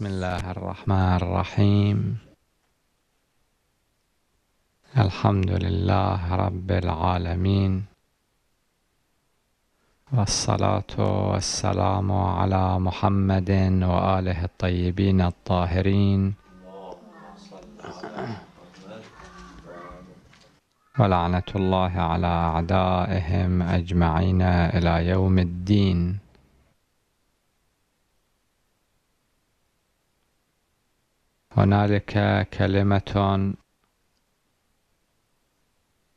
بسم الله الرحمن الرحيم الحمد لله رب العالمين والصلاة والسلام على محمد وآله الطيبين الطاهرين ولعنة الله على أعدائهم أجمعين إلى يوم الدين هنالك كلمة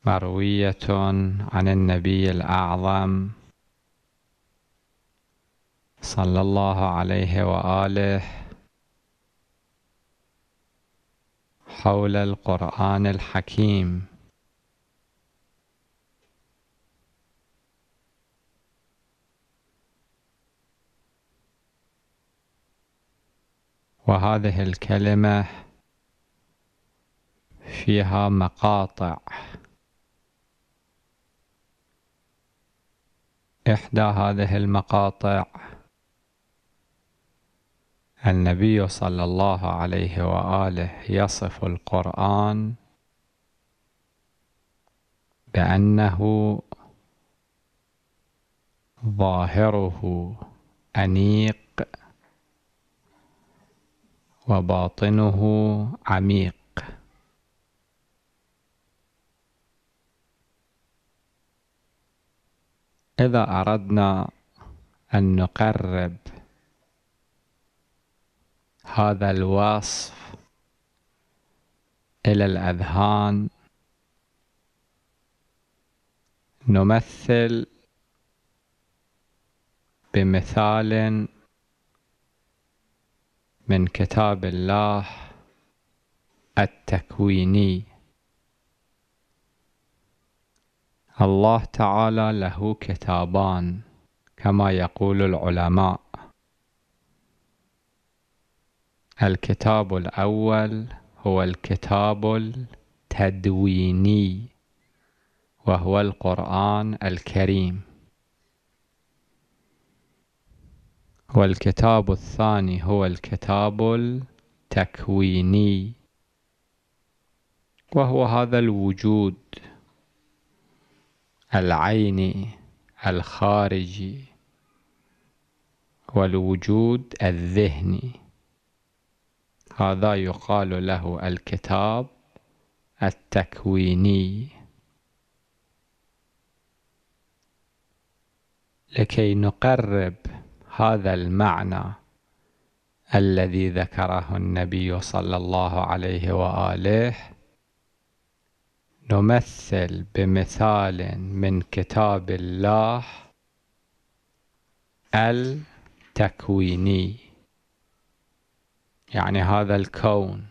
مروية عن النبي الأعظم صلى الله عليه وآله حول القرآن الحكيم وهذه الكلمة فيها مقاطع إحدى هذه المقاطع النبي صلى الله عليه وآله يصف القرآن بأنه ظاهره أنيق وباطنه عميق إذا أردنا أن نقرب هذا الوصف إلى الأذهان نمثل بمثال من كتاب الله التكويني الله تعالى له كتابان كما يقول العلماء الكتاب الأول هو الكتاب التدويني وهو القرآن الكريم والكتاب الثاني هو الكتاب التكويني وهو هذا الوجود العيني الخارجي والوجود الذهني هذا يقال له الكتاب التكويني لكي نقرب هذا المعنى الذي ذكره النبي صلى الله عليه واله نمثل بمثال من كتاب الله التكويني يعني هذا الكون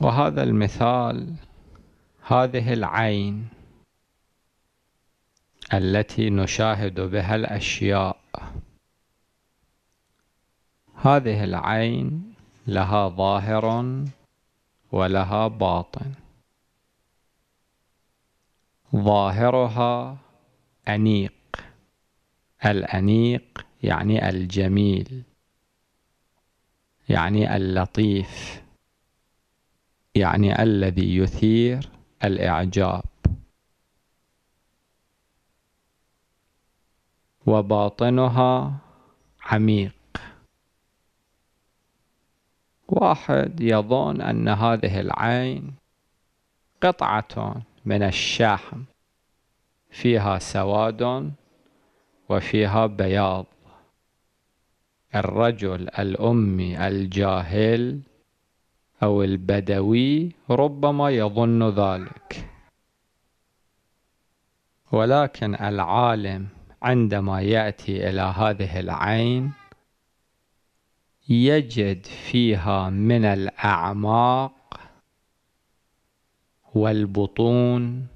وهذا المثال هذه العين التي نشاهد بها الأشياء هذه العين لها ظاهر ولها باطن ظاهرها أنيق الأنيق يعني الجميل يعني اللطيف يعني الذي يثير الإعجاب وباطنها عميق واحد يظن أن هذه العين قطعة من الشحم فيها سواد وفيها بياض الرجل الأمي الجاهل أو البدوي ربما يظن ذلك ولكن العالم عندما يأتي إلى هذه العين يجد فيها من الأعماق والبطون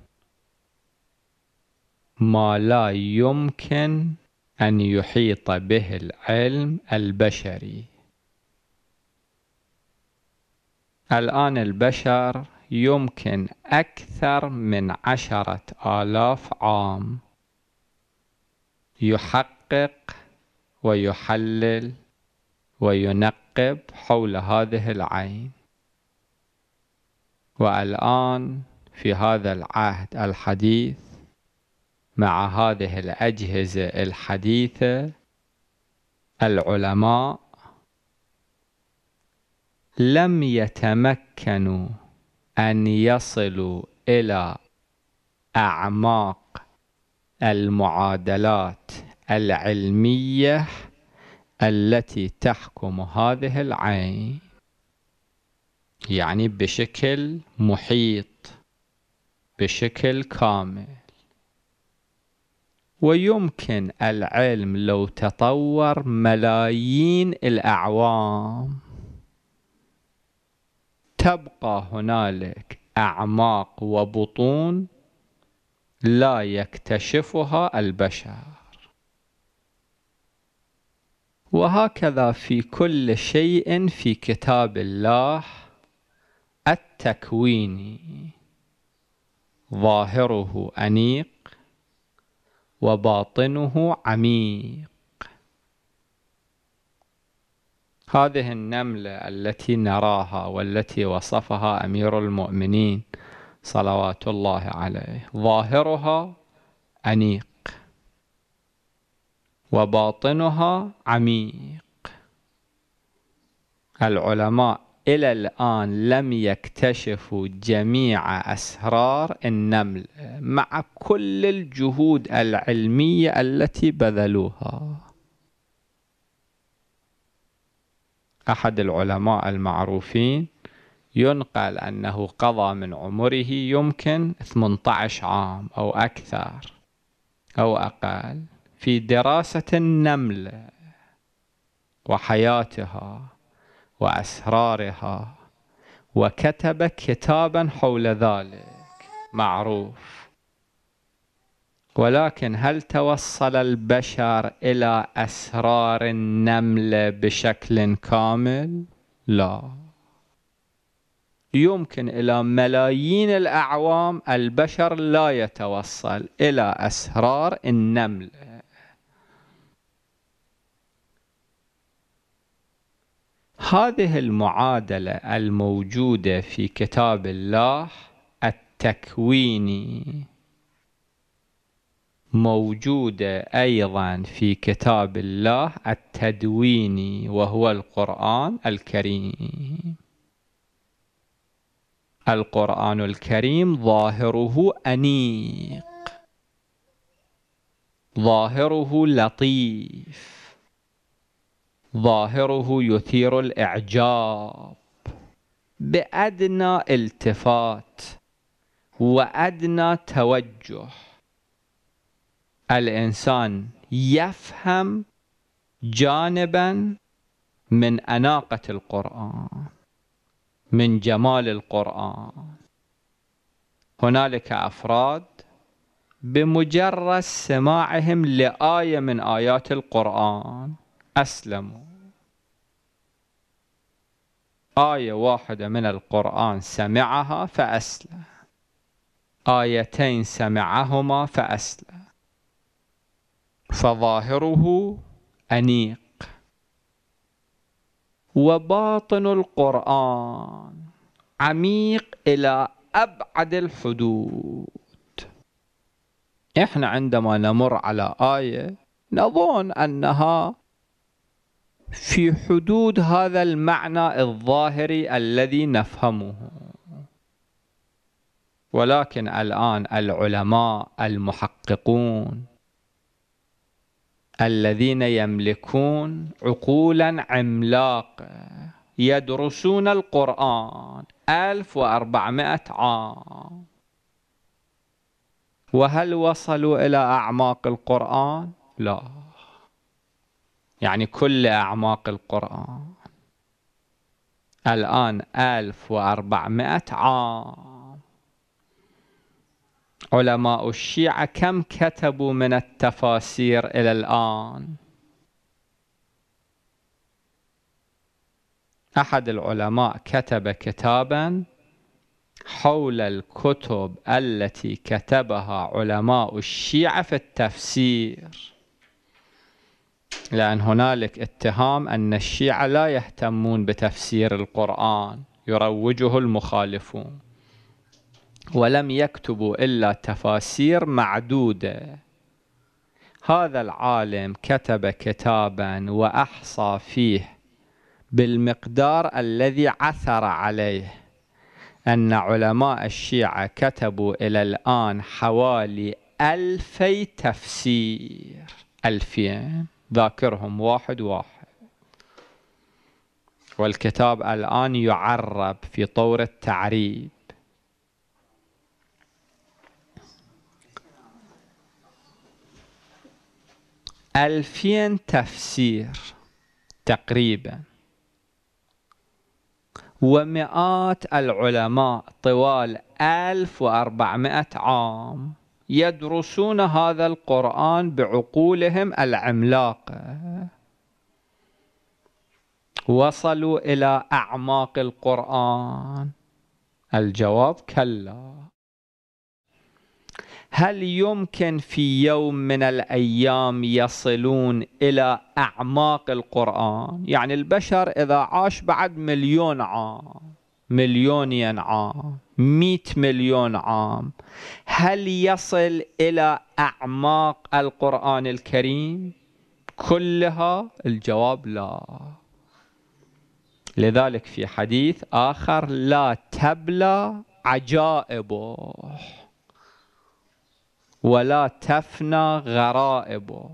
ما لا يمكن أن يحيط به العلم البشري الآن البشر يمكن أكثر من عشرة آلاف عام يحقق ويحلل وينقب حول هذه العين والآن في هذا العهد الحديث مع هذه الأجهزة الحديثة العلماء لم يتمكنوا أن يصلوا إلى أعماق المعادلات العلمية التي تحكم هذه العين يعني بشكل محيط بشكل كامل ويمكن العلم لو تطور ملايين الأعوام تبقى هنالك أعماق وبطون لا يكتشفها البشر وهكذا في كل شيء في كتاب الله التكويني ظاهره أنيق وباطنه عميق هذه النملة التي نراها والتي وصفها أمير المؤمنين صلوات الله عليه ظاهرها أنيق وباطنها عميق العلماء إلى الآن لم يكتشفوا جميع أسرار النمل مع كل الجهود العلمية التي بذلوها أحد العلماء المعروفين ينقل أنه قضى من عمره يمكن 18 عام أو أكثر أو أقل في دراسة النملة وحياتها وأسرارها وكتب كتابا حول ذلك معروف ولكن هل توصل البشر إلى أسرار النملة بشكل كامل؟ لا يمكن إلى ملايين الأعوام البشر لا يتوصل إلى أسرار النمل هذه المعادلة الموجودة في كتاب الله التكويني موجودة أيضا في كتاب الله التدويني وهو القرآن الكريم القرآن الكريم ظاهره أنيق ظاهره لطيف ظاهره يثير الإعجاب بأدنى التفات وأدنى توجه الإنسان يفهم جانبا من أناقة القرآن من جمال القرآن هنالك أفراد بمجرد سماعهم لآية من آيات القرآن أسلموا آية واحدة من القرآن سمعها فأسلم آيتين سمعهما فأسلم فظاهره أنيق وباطن القرآن عميق إلى أبعد الحدود إحنا عندما نمر على آية نظن أنها في حدود هذا المعنى الظاهري الذي نفهمه ولكن الآن العلماء المحققون الذين يملكون عقولا عملاقة يدرسون القرآن 1400 عام وهل وصلوا إلى أعماق القرآن؟ لا يعني كل أعماق القرآن الآن 1400 عام علماء الشيعة كم كتبوا من التفاسير إلى الآن أحد العلماء كتب كتابا حول الكتب التي كتبها علماء الشيعة في التفسير لأن هنالك اتهام أن الشيعة لا يهتمون بتفسير القرآن يروجه المخالفون ولم يكتبوا إلا تفاسير معدودة هذا العالم كتب كتابا وأحصى فيه بالمقدار الذي عثر عليه أن علماء الشيعة كتبوا إلى الآن حوالي ألفي تفسير ألفين ذاكرهم واحد واحد والكتاب الآن يعرب في طور التعريب ألفين تفسير تقريبا ومئات العلماء طوال 1400 عام يدرسون هذا القرآن بعقولهم العملاقة وصلوا إلى أعماق القرآن الجواب كلا هل يمكن في يوم من الايام يصلون الى اعماق القران يعني البشر اذا عاش بعد مليون عام مليونين عام مئة مليون عام هل يصل إلى أعماق القرآن الكريم كلها الجواب لا لذلك في حديث آخر لا تبلى عجائبه ولا تفنى غرائبه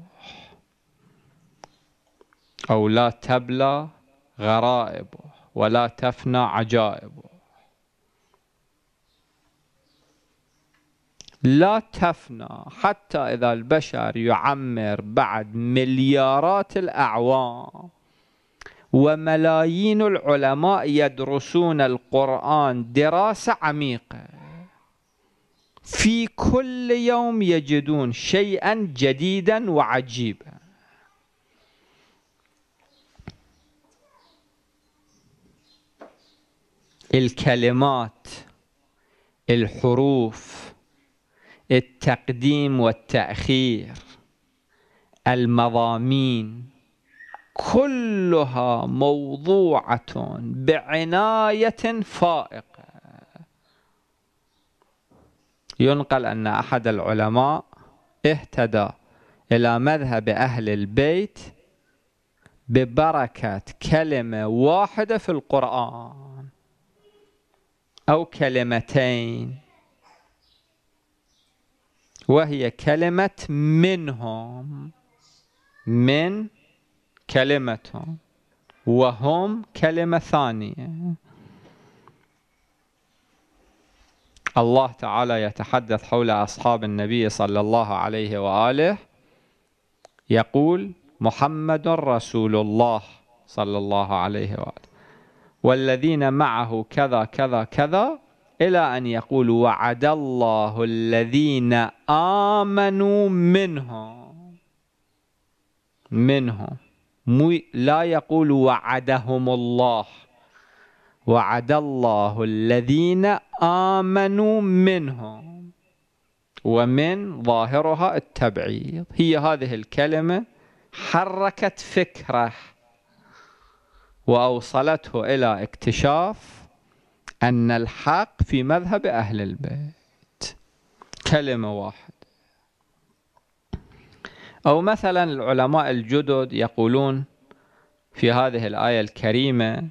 أو لا تبلى غرائبه ولا تفنى عجائبه لا تفنى حتى إذا البشر يعمر بعد مليارات الأعوام وملايين العلماء يدرسون القرآن دراسة عميقة في كل يوم يجدون شيئا جديدا وعجيبا الكلمات الحروف التقديم والتأخير المضامين كلها موضوعة بعناية فائقة ينقل أن أحد العلماء اهتدى إلى مذهب أهل البيت ببركة كلمة واحدة في القرآن أو كلمتين وهي كلمة منهم من كلمتهم وهم كلمة ثانية الله تعالى يتحدث حول أصحاب النبي صلى الله عليه وآله يقول محمد رسول الله صلى الله عليه وآله والذين معه كذا كذا كذا إلى أن يقول وعد الله الذين آمنوا منهم منهم لا يقول وعدهم الله وعد الله الذين آمنوا منهم ومن ظاهرها التبعيض هي هذه الكلمة حركت فكره وأوصلته إلى اكتشاف أن الحق في مذهب أهل البيت كلمة واحدة أو مثلا العلماء الجدد يقولون في هذه الآية الكريمة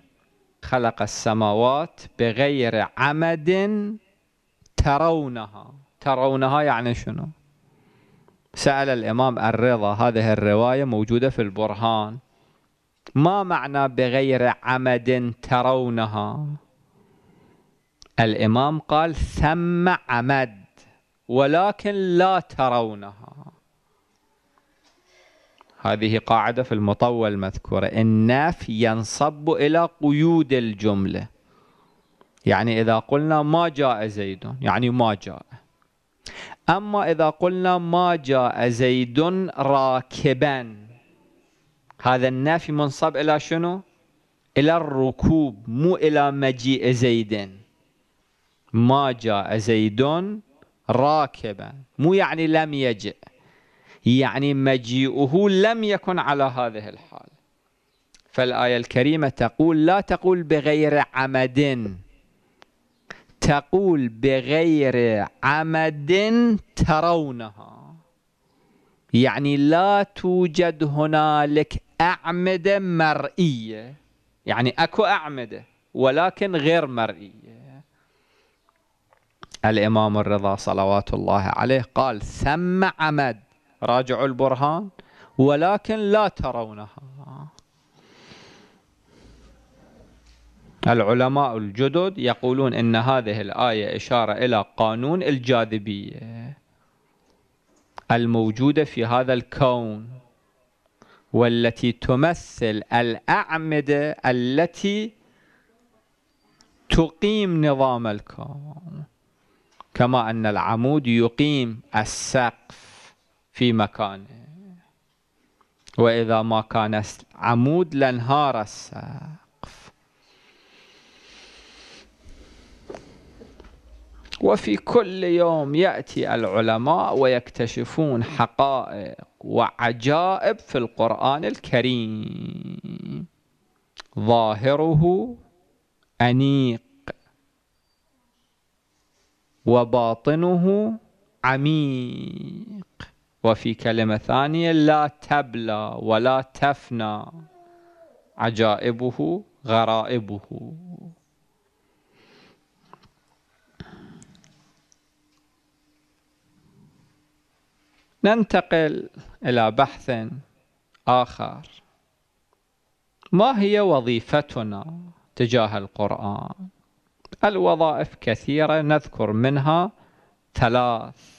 خلق السماوات بغير عمد ترونها ترونها يعني شنو سأل الإمام الرضا هذه الرواية موجودة في البرهان ما معنى بغير عمد ترونها الإمام قال ثم عمد ولكن لا ترونها هذه قاعدة في المطول المذكورة الناف ينصب إلى قيود الجملة يعني إذا قلنا ما جاء زيد يعني ما جاء أما إذا قلنا ما جاء زيد راكبا هذا الناف منصب إلى شنو؟ إلى الركوب مو إلى مجيء زيد ما جاء زيد راكبا مو يعني لم يجئ يعني مجيئه لم يكن على هذه الحال فالآية الكريمة تقول لا تقول بغير عمد تقول بغير عمد ترونها يعني لا توجد هنالك أعمدة مرئية يعني أكو أعمدة ولكن غير مرئية الإمام الرضا صلوات الله عليه قال ثم عمد راجعوا البرهان ولكن لا ترونها العلماء الجدد يقولون ان هذه الايه اشاره الى قانون الجاذبيه الموجوده في هذا الكون والتي تمثل الاعمده التي تقيم نظام الكون كما ان العمود يقيم السقف في مكانه وإذا ما كان عمود لانهار السقف وفي كل يوم يأتي العلماء ويكتشفون حقائق وعجائب في القرآن الكريم ظاهره أنيق وباطنه عميق وفي كلمة ثانية لا تبلى ولا تفنى عجائبه غرائبه ننتقل إلى بحث آخر ما هي وظيفتنا تجاه القرآن؟ الوظائف كثيرة نذكر منها ثلاث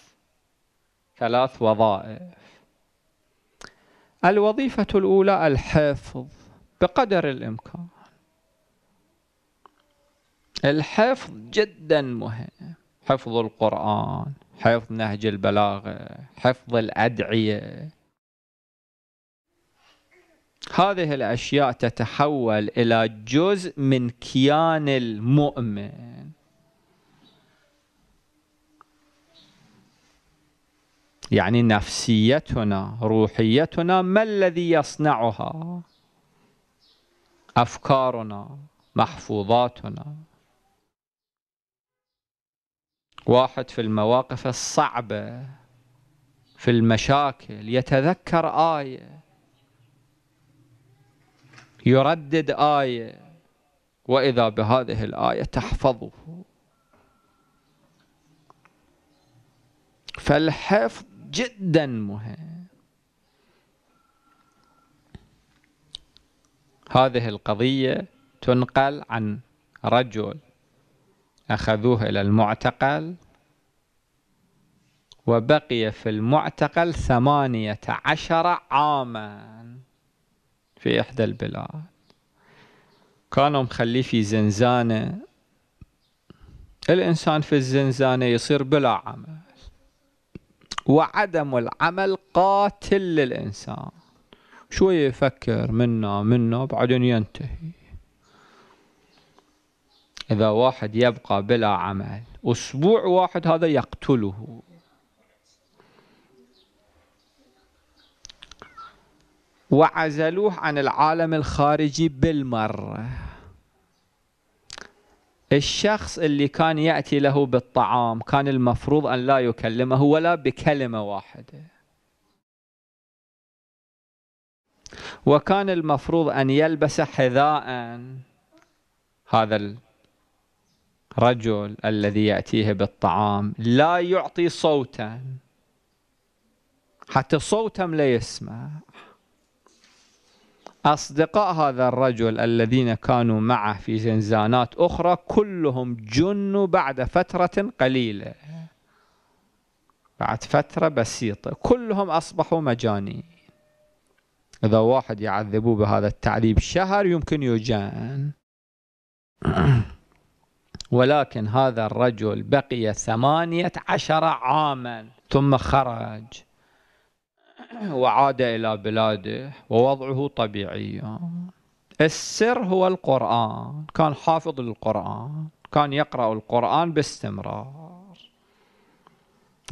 ثلاث وظائف الوظيفة الأولى الحفظ بقدر الإمكان الحفظ جدا مهم حفظ القرآن حفظ نهج البلاغة حفظ الأدعية هذه الأشياء تتحول إلى جزء من كيان المؤمن يعني نفسيتنا روحيتنا ما الذي يصنعها أفكارنا محفوظاتنا واحد في المواقف الصعبة في المشاكل يتذكر آية يردد آية وإذا بهذه الآية تحفظه فالحفظ جدا مهم هذه القضية تنقل عن رجل أخذوه إلى المعتقل وبقي في المعتقل ثمانية عشر عاما في إحدى البلاد كانوا مخليه في زنزانة الإنسان في الزنزانة يصير بلا عمل وعدم العمل قاتل للإنسان شوية يفكر منا منا بعدين ينتهي إذا واحد يبقى بلا عمل أسبوع واحد هذا يقتله وعزلوه عن العالم الخارجي بالمرة الشخص اللي كان يأتي له بالطعام كان المفروض أن لا يكلمه ولا بكلمة واحدة وكان المفروض أن يلبس حذاء هذا الرجل الذي يأتيه بالطعام لا يعطي صوتا حتى صوتا لا يسمع أصدقاء هذا الرجل الذين كانوا معه في زنزانات أخرى كلهم جنوا بعد فترة قليلة بعد فترة بسيطة كلهم أصبحوا مجانين إذا واحد يعذبوه بهذا التعذيب شهر يمكن يجان ولكن هذا الرجل بقي ثمانية عشر عاما ثم خرج وعاد إلى بلاده ووضعه طبيعي السر هو القرآن كان حافظ للقرآن كان يقرأ القرآن باستمرار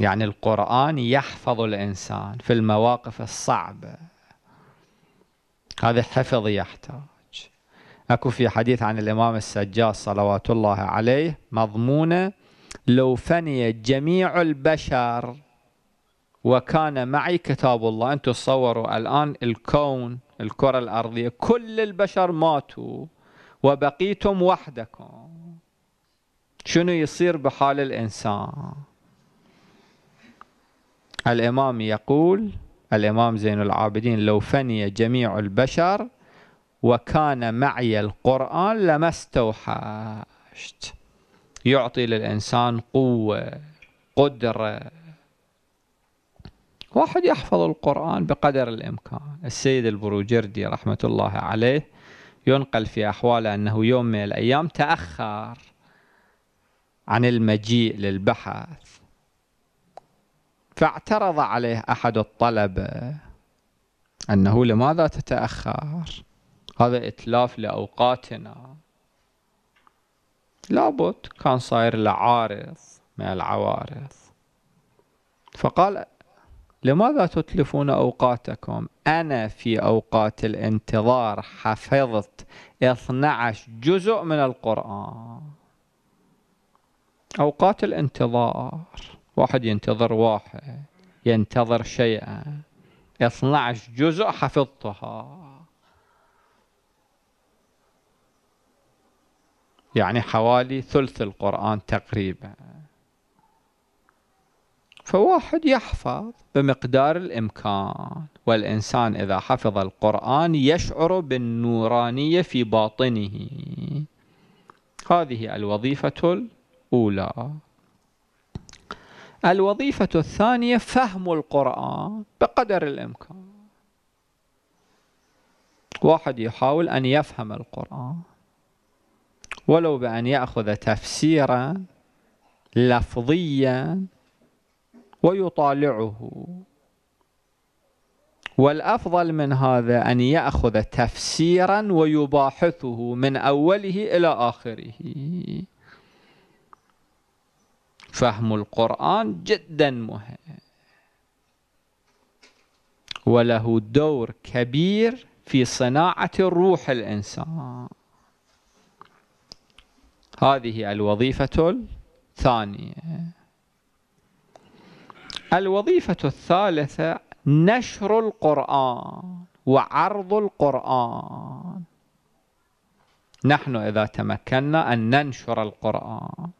يعني القرآن يحفظ الإنسان في المواقف الصعبة هذا حفظ يحتاج أكو في حديث عن الإمام السجاد صلوات الله عليه مضمونة لو فني جميع البشر وكان معي كتاب الله أنتم تصوروا الآن الكون الكرة الأرضية كل البشر ماتوا وبقيتم وحدكم شنو يصير بحال الإنسان الإمام يقول الإمام زين العابدين لو فني جميع البشر وكان معي القرآن لما استوحشت يعطي للإنسان قوة قدرة واحد يحفظ القرآن بقدر الإمكان السيد البروجردي رحمة الله عليه ينقل في أحواله أنه يوم من الأيام تأخر عن المجيء للبحث فاعترض عليه أحد الطلبة أنه لماذا تتأخر هذا إتلاف لأوقاتنا لابد كان صاير له عارض من العوارض فقال لماذا تتلفون أوقاتكم أنا في أوقات الانتظار حفظت 12 جزء من القرآن أوقات الانتظار واحد ينتظر واحد ينتظر شيئا 12 جزء حفظتها يعني حوالي ثلث القرآن تقريبا فواحد يحفظ بمقدار الإمكان والإنسان إذا حفظ القرآن يشعر بالنورانية في باطنه هذه الوظيفة الأولى الوظيفة الثانية فهم القرآن بقدر الإمكان واحد يحاول أن يفهم القرآن ولو بأن يأخذ تفسيرا لفظيا ويطالعه والأفضل من هذا أن يأخذ تفسيرا ويباحثه من أوله إلى آخره فهم القرآن جدا مهم وله دور كبير في صناعة الروح الإنسان هذه الوظيفة الثانية الوظيفة الثالثة نشر القرآن وعرض القرآن نحن إذا تمكنا أن ننشر القرآن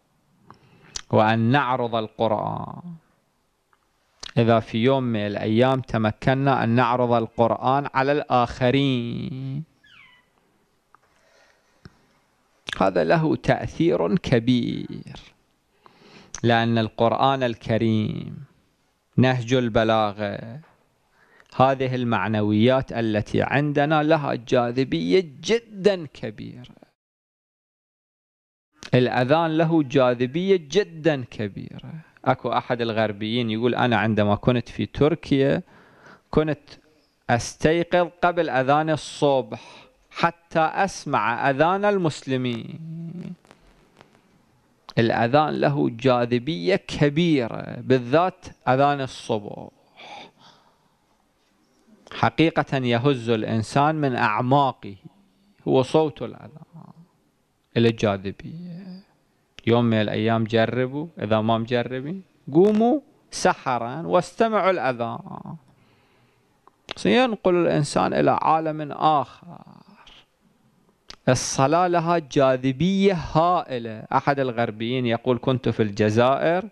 وأن نعرض القرآن إذا في يوم من الأيام تمكنا أن نعرض القرآن على الآخرين هذا له تأثير كبير لأن القرآن الكريم نهج البلاغة هذه المعنويات التي عندنا لها جاذبية جدا كبيرة الأذان له جاذبية جدا كبيرة أكو أحد الغربيين يقول أنا عندما كنت في تركيا كنت أستيقظ قبل أذان الصبح حتى أسمع أذان المسلمين الأذان له جاذبية كبيرة بالذات أذان الصبح حقيقة يهز الإنسان من أعماقه هو صوت الأذان إلى الجاذبية يوم من الأيام جربوا إذا ما مجربين قوموا سحرا واستمعوا الأذان سينقل الإنسان إلى عالم آخر الصلاة لها جاذبية هائلة أحد الغربيين يقول كنت في الجزائر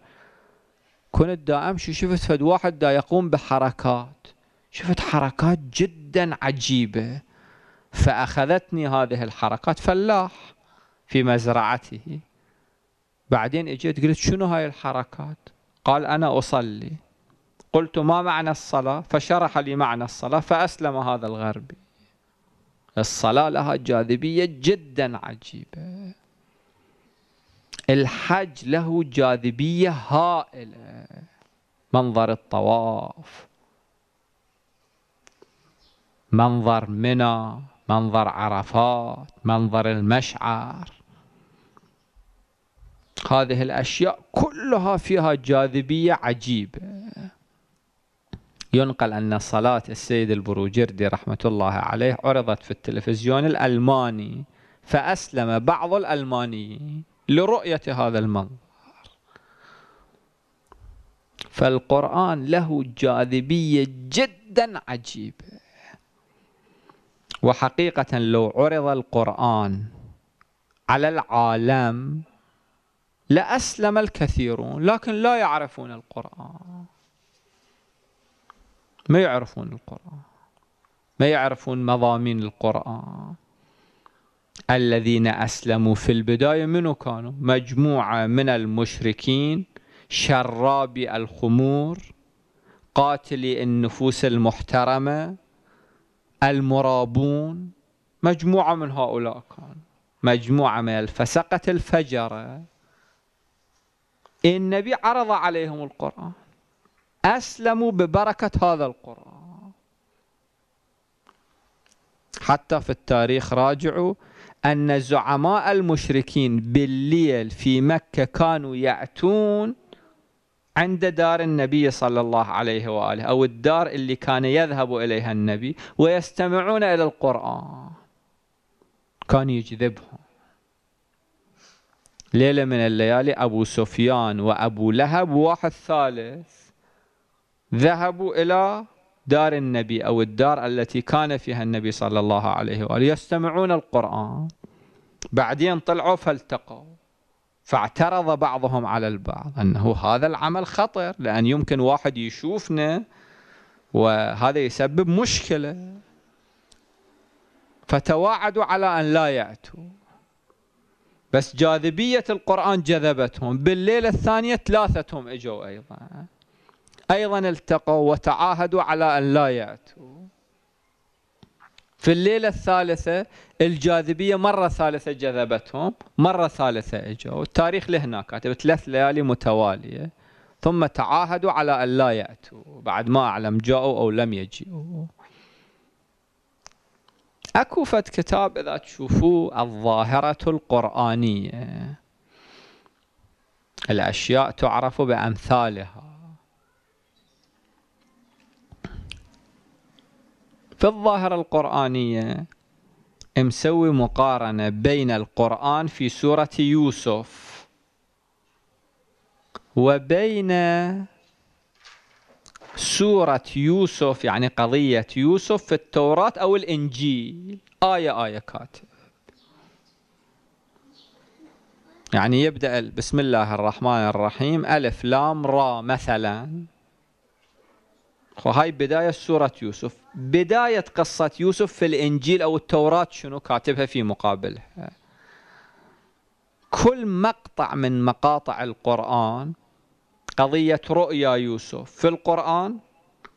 كنت دا أمشي شفت فد واحد دا يقوم بحركات شفت حركات جدا عجيبة فأخذتني هذه الحركات فلاح في مزرعته بعدين اجيت قلت شنو هاي الحركات قال أنا أصلي قلت ما معنى الصلاة فشرح لي معنى الصلاة فأسلم هذا الغربي الصلاة لها جاذبية جدا عجيبة الحج له جاذبية هائلة منظر الطواف منظر منى منظر عرفات منظر المشعر هذه الأشياء كلها فيها جاذبية عجيبة ينقل أن صلاة السيد البروجردي رحمة الله عليه عرضت في التلفزيون الألماني فأسلم بعض الألمانيين لرؤية هذا المنظر فالقرآن له جاذبية جدا عجيبة وحقيقة لو عرض القرآن على العالم لأسلم الكثيرون لكن لا يعرفون القرآن ما يعرفون القرآن ما يعرفون مضامين القرآن الذين أسلموا في البداية منو كانوا مجموعة من المشركين شرابي الخمور قاتلي النفوس المحترمة المرابون مجموعة من هؤلاء كانوا مجموعة من الفسقة الفجرة النبي عرض عليهم القرآن أسلموا ببركة هذا القرآن حتى في التاريخ راجعوا أن زعماء المشركين بالليل في مكة كانوا يأتون عند دار النبي صلى الله عليه وآله أو الدار اللي كان يذهب إليها النبي ويستمعون إلى القرآن كان يجذبهم ليلة من الليالي أبو سفيان وأبو لهب واحد ثالث ذهبوا إلى دار النبي أو الدار التي كان فيها النبي صلى الله عليه وآله يستمعون القرآن بعدين طلعوا فالتقوا فاعترض بعضهم على البعض أنه هذا العمل خطر لأن يمكن واحد يشوفنا وهذا يسبب مشكلة فتواعدوا على أن لا يأتوا بس جاذبية القرآن جذبتهم بالليلة الثانية ثلاثتهم اجوا أيضا أيضا التقوا وتعاهدوا على أن لا يأتوا في الليلة الثالثة الجاذبية مرة ثالثة جذبتهم مرة ثالثة اجوا التاريخ لهنا كاتب ثلاث ليالي متوالية ثم تعاهدوا على أن لا يأتوا بعد ما أعلم جاءوا أو لم يجئوا اكو فت كتاب اذا تشوفوه الظاهرة القرآنية الأشياء تعرف بأمثالها في الظاهرة القرآنية مسوي مقارنة بين القرآن في سورة يوسف وبين سورة يوسف يعني قضية يوسف في التوراة أو الإنجيل آية آية كاتب يعني يبدأ بسم الله الرحمن الرحيم ألف لام را مثلا وهاي بداية سورة يوسف بداية قصة يوسف في الإنجيل أو التوراة شنو كاتبها في مقابلها كل مقطع من مقاطع القرآن قضية رؤيا يوسف في القرآن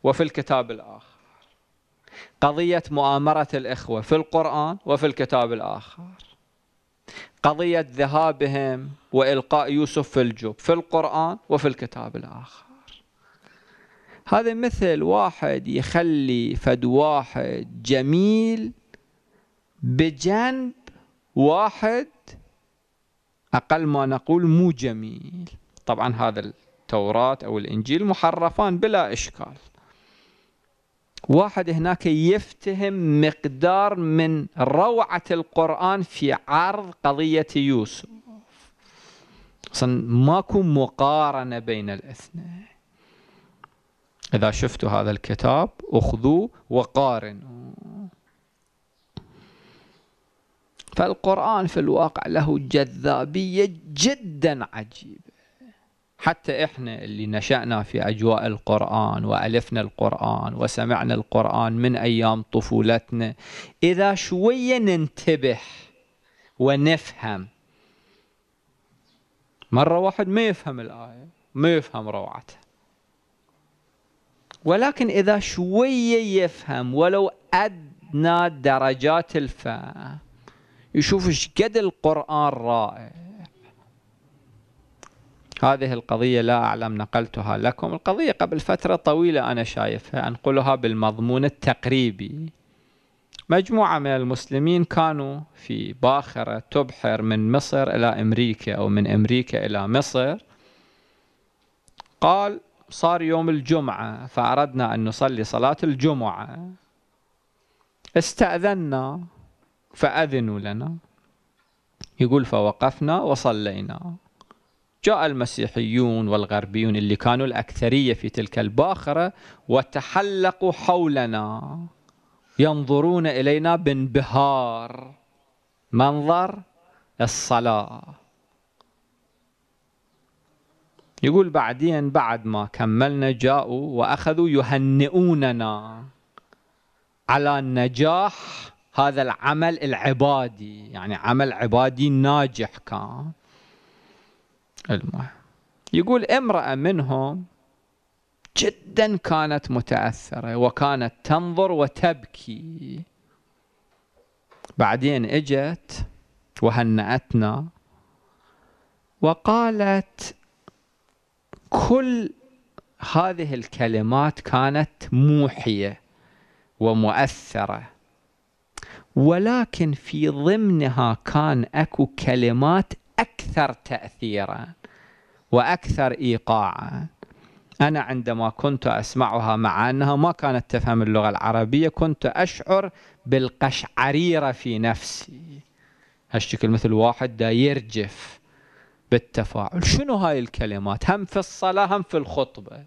وفي الكتاب الآخر قضية مؤامرة الإخوة في القرآن وفي الكتاب الآخر قضية ذهابهم وإلقاء يوسف في الجب في القرآن وفي الكتاب الآخر هذا مثل واحد يخلي فد واحد جميل بجنب واحد أقل ما نقول مو جميل طبعا هذا التوراة أو الإنجيل محرفان بلا إشكال واحد هناك يفتهم مقدار من روعة القرآن في عرض قضية يوسف أصلا ماكو مقارنة بين الاثنين إذا شفتوا هذا الكتاب أخذوه وقارنوا فالقرآن في الواقع له جذابية جدا عجيبة حتى إحنا اللي نشأنا في أجواء القرآن وألفنا القرآن وسمعنا القرآن من أيام طفولتنا إذا شوية ننتبه ونفهم مرة واحد ما يفهم الآية ما يفهم روعتها ولكن إذا شوية يفهم ولو أدنى درجات الفهم يشوف ايش قد القرآن رائع هذه القضية لا أعلم نقلتها لكم القضية قبل فترة طويلة أنا شايفها أنقلها بالمضمون التقريبي مجموعة من المسلمين كانوا في باخرة تبحر من مصر إلى أمريكا أو من أمريكا إلى مصر قال صار يوم الجمعة فأردنا أن نصلي صلاة الجمعة استأذنا فأذنوا لنا يقول فوقفنا وصلينا جاء المسيحيون والغربيون اللي كانوا الأكثرية في تلك الباخرة وتحلقوا حولنا ينظرون إلينا بانبهار منظر الصلاة يقول بعدين بعد ما كملنا جاءوا وأخذوا يهنئوننا على النجاح هذا العمل العبادي يعني عمل عبادي ناجح كان المهم يقول امرأة منهم جدا كانت متأثرة وكانت تنظر وتبكي بعدين اجت وهنأتنا وقالت كل هذه الكلمات كانت موحية ومؤثرة ولكن في ضمنها كان اكو كلمات اكثر تاثيرا واكثر ايقاعا انا عندما كنت اسمعها مع انها ما كانت تفهم اللغه العربيه كنت اشعر بالقشعريره في نفسي هالشكل مثل واحد دا يرجف بالتفاعل شنو هاي الكلمات هم في الصلاة هم في الخطبة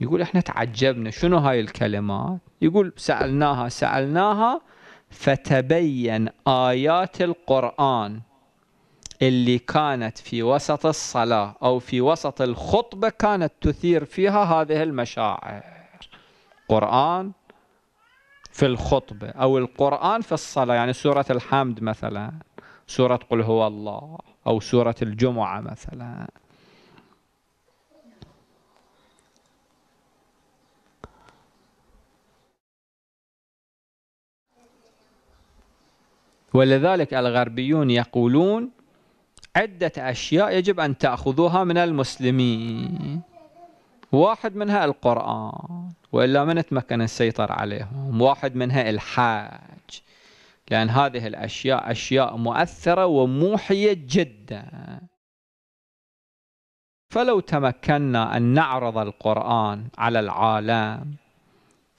يقول احنا تعجبنا شنو هاي الكلمات يقول سألناها سألناها فتبين آيات القرآن اللي كانت في وسط الصلاة أو في وسط الخطبة كانت تثير فيها هذه المشاعر قرآن في الخطبة أو القرآن في الصلاة يعني سورة الحمد مثلاً سورة قل هو الله أو سورة الجمعة مثلا ولذلك الغربيون يقولون عدة أشياء يجب أن تأخذوها من المسلمين واحد منها القرآن وإلا ما نتمكن نسيطر عليهم واحد منها الحاج لأن هذه الأشياء أشياء مؤثرة وموحية جدا فلو تمكنا أن نعرض القرآن على العالم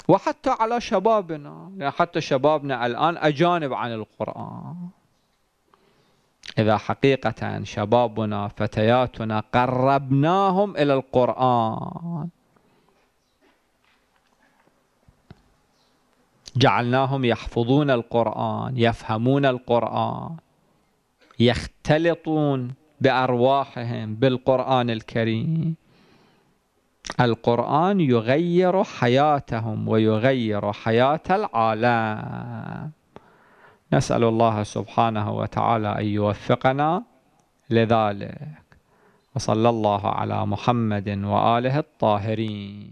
وحتى على شبابنا يعني حتى شبابنا الآن أجانب عن القرآن إذا حقيقة شبابنا فتياتنا قربناهم إلى القرآن جعلناهم يحفظون القرآن يفهمون القرآن يختلطون بأرواحهم بالقرآن الكريم القرآن يغير حياتهم ويغير حياة العالم نسأل الله سبحانه وتعالى أن يوفقنا لذلك وصلى الله على محمد وآله الطاهرين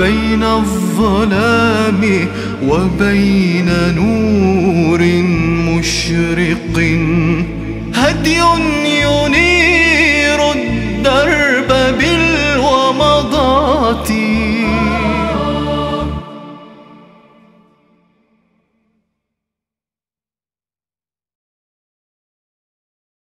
بين الظلام وبين نور مشرق هدي ينير